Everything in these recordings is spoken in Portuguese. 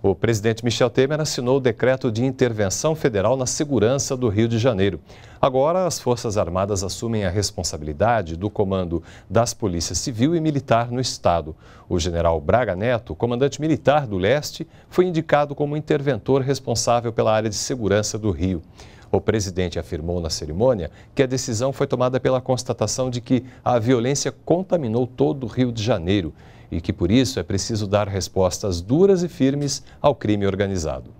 O presidente Michel Temer assinou o decreto de intervenção federal na segurança do Rio de Janeiro. Agora, as Forças Armadas assumem a responsabilidade do comando das polícias civil e militar no Estado. O general Braga Neto, comandante militar do leste, foi indicado como interventor responsável pela área de segurança do Rio. O presidente afirmou na cerimônia que a decisão foi tomada pela constatação de que a violência contaminou todo o Rio de Janeiro e que por isso é preciso dar respostas duras e firmes ao crime organizado.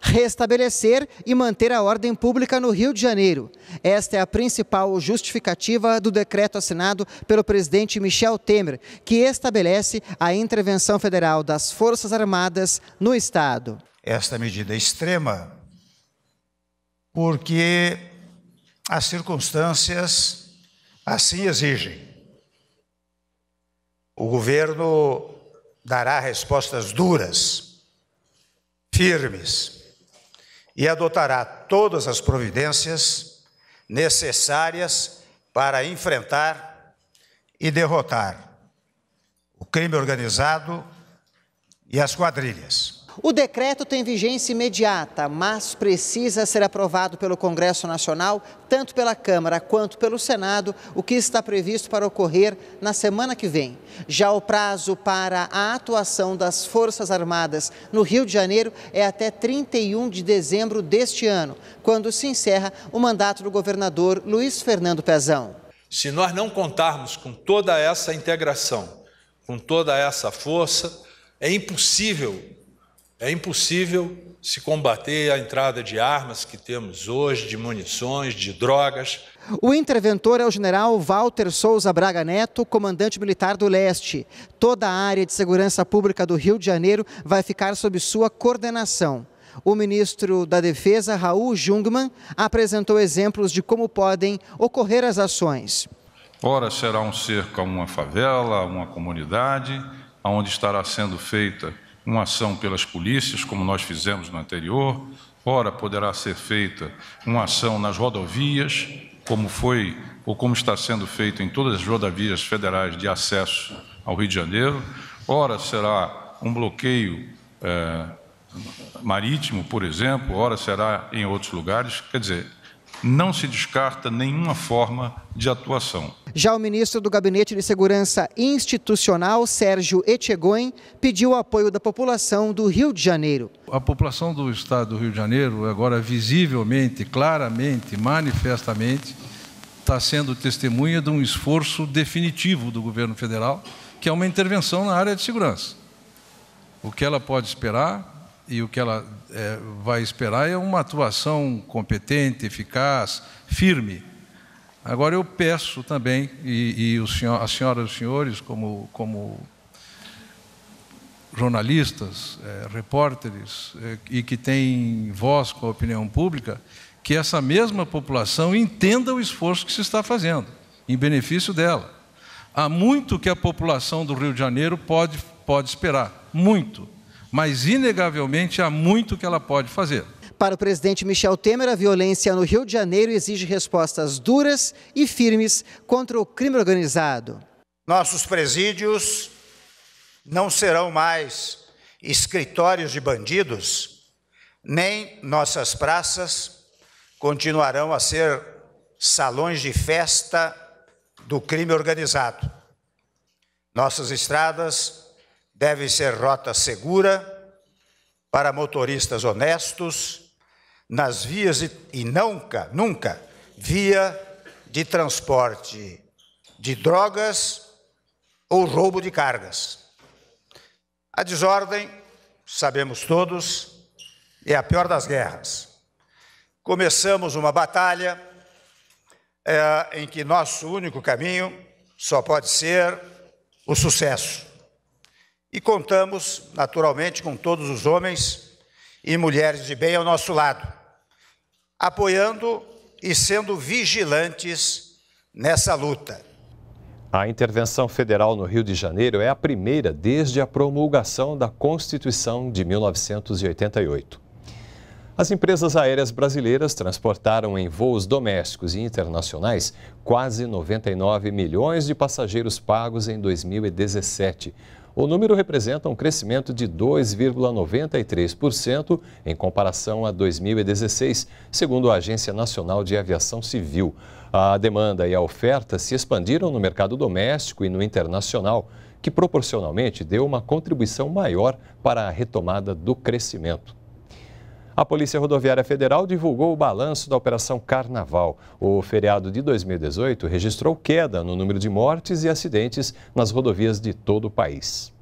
Restabelecer e manter a ordem pública no Rio de Janeiro. Esta é a principal justificativa do decreto assinado pelo presidente Michel Temer, que estabelece a intervenção federal das Forças Armadas no Estado. Esta medida é extrema porque as circunstâncias assim exigem o governo dará respostas duras, firmes, e adotará todas as providências necessárias para enfrentar e derrotar o crime organizado e as quadrilhas. O decreto tem vigência imediata, mas precisa ser aprovado pelo Congresso Nacional, tanto pela Câmara quanto pelo Senado, o que está previsto para ocorrer na semana que vem. Já o prazo para a atuação das Forças Armadas no Rio de Janeiro é até 31 de dezembro deste ano, quando se encerra o mandato do governador Luiz Fernando Pezão. Se nós não contarmos com toda essa integração, com toda essa força, é impossível é impossível se combater a entrada de armas que temos hoje, de munições, de drogas. O interventor é o general Walter Souza Braga Neto, comandante militar do Leste. Toda a área de segurança pública do Rio de Janeiro vai ficar sob sua coordenação. O ministro da Defesa, Raul Jungmann, apresentou exemplos de como podem ocorrer as ações. Ora será um cerco a uma favela, a uma comunidade, onde estará sendo feita uma ação pelas polícias, como nós fizemos no anterior, ora poderá ser feita uma ação nas rodovias, como foi ou como está sendo feito em todas as rodovias federais de acesso ao Rio de Janeiro, ora será um bloqueio é, marítimo, por exemplo, ora será em outros lugares. Quer dizer, não se descarta nenhuma forma de atuação. Já o ministro do Gabinete de Segurança Institucional, Sérgio Etchegoin, pediu o apoio da população do Rio de Janeiro. A população do estado do Rio de Janeiro, agora visivelmente, claramente, manifestamente, está sendo testemunha de um esforço definitivo do governo federal, que é uma intervenção na área de segurança. O que ela pode esperar e o que ela é, vai esperar é uma atuação competente, eficaz, firme. Agora eu peço também, e, e o senhor, e os senhores, como, como jornalistas, é, repórteres, é, e que têm voz com a opinião pública, que essa mesma população entenda o esforço que se está fazendo, em benefício dela. Há muito que a população do Rio de Janeiro pode, pode esperar, muito mas inegavelmente há muito que ela pode fazer. Para o presidente Michel Temer, a violência no Rio de Janeiro exige respostas duras e firmes contra o crime organizado. Nossos presídios não serão mais escritórios de bandidos, nem nossas praças continuarão a ser salões de festa do crime organizado. Nossas estradas deve ser rota segura para motoristas honestos nas vias de, e nunca, nunca via de transporte de drogas ou roubo de cargas. A desordem, sabemos todos, é a pior das guerras. Começamos uma batalha é, em que nosso único caminho só pode ser o sucesso. E contamos, naturalmente, com todos os homens e mulheres de bem ao nosso lado, apoiando e sendo vigilantes nessa luta. A intervenção federal no Rio de Janeiro é a primeira desde a promulgação da Constituição de 1988. As empresas aéreas brasileiras transportaram em voos domésticos e internacionais quase 99 milhões de passageiros pagos em 2017. O número representa um crescimento de 2,93% em comparação a 2016, segundo a Agência Nacional de Aviação Civil. A demanda e a oferta se expandiram no mercado doméstico e no internacional, que proporcionalmente deu uma contribuição maior para a retomada do crescimento. A Polícia Rodoviária Federal divulgou o balanço da Operação Carnaval. O feriado de 2018 registrou queda no número de mortes e acidentes nas rodovias de todo o país.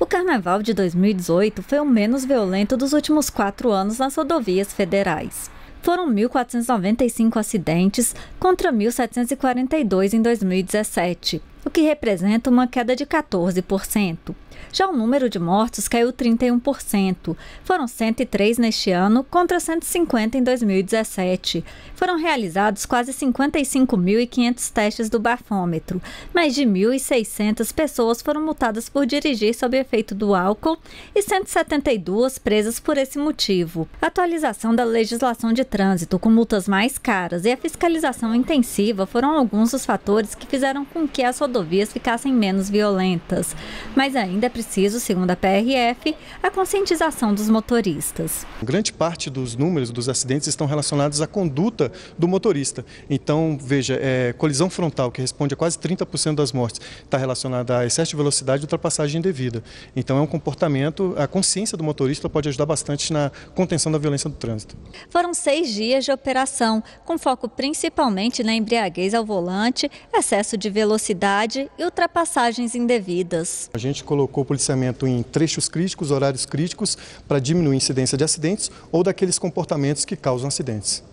O Carnaval de 2018 foi o menos violento dos últimos quatro anos nas rodovias federais foram 1.495 acidentes contra 1.742 em 2017 o que representa uma queda de 14%. Já o número de mortos caiu 31%. Foram 103 neste ano contra 150 em 2017. Foram realizados quase 55.500 testes do bafômetro. Mais de 1.600 pessoas foram multadas por dirigir sob efeito do álcool e 172 presas por esse motivo. A atualização da legislação de trânsito com multas mais caras e a fiscalização intensiva foram alguns dos fatores que fizeram com que as rodovias ficassem menos violentas. Mas ainda é preciso, segundo a PRF, a conscientização dos motoristas. Grande parte dos números dos acidentes estão relacionados à conduta do motorista. Então, veja, é, colisão frontal, que responde a quase 30% das mortes, está relacionada a excesso de velocidade e ultrapassagem indevida. Então, é um comportamento, a consciência do motorista pode ajudar bastante na contenção da violência do trânsito. Foram seis dias de operação, com foco principalmente na embriaguez ao volante, excesso de velocidade velocidade e ultrapassagens indevidas. A gente colocou o policiamento em trechos críticos, horários críticos, para diminuir a incidência de acidentes ou daqueles comportamentos que causam acidentes.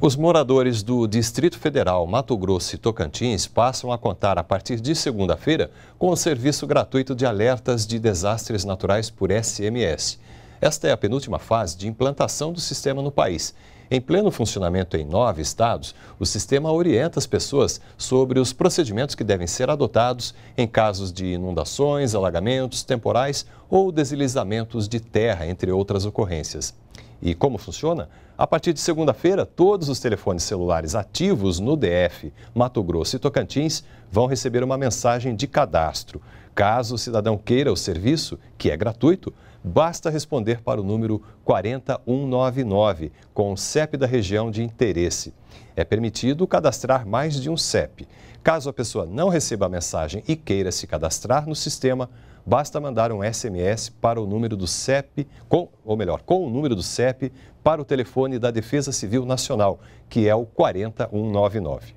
Os moradores do Distrito Federal, Mato Grosso e Tocantins passam a contar a partir de segunda-feira com o serviço gratuito de alertas de desastres naturais por SMS. Esta é a penúltima fase de implantação do sistema no país em pleno funcionamento em nove estados, o sistema orienta as pessoas sobre os procedimentos que devem ser adotados em casos de inundações, alagamentos temporais ou deslizamentos de terra, entre outras ocorrências. E como funciona? A partir de segunda-feira, todos os telefones celulares ativos no DF, Mato Grosso e Tocantins vão receber uma mensagem de cadastro. Caso o cidadão queira o serviço, que é gratuito, basta responder para o número 40199, com o CEP da região de interesse. É permitido cadastrar mais de um CEP. Caso a pessoa não receba a mensagem e queira se cadastrar no sistema, basta mandar um SMS para o número do CEP, com, ou melhor, com o número do CEP para o telefone da Defesa Civil Nacional, que é o 40199.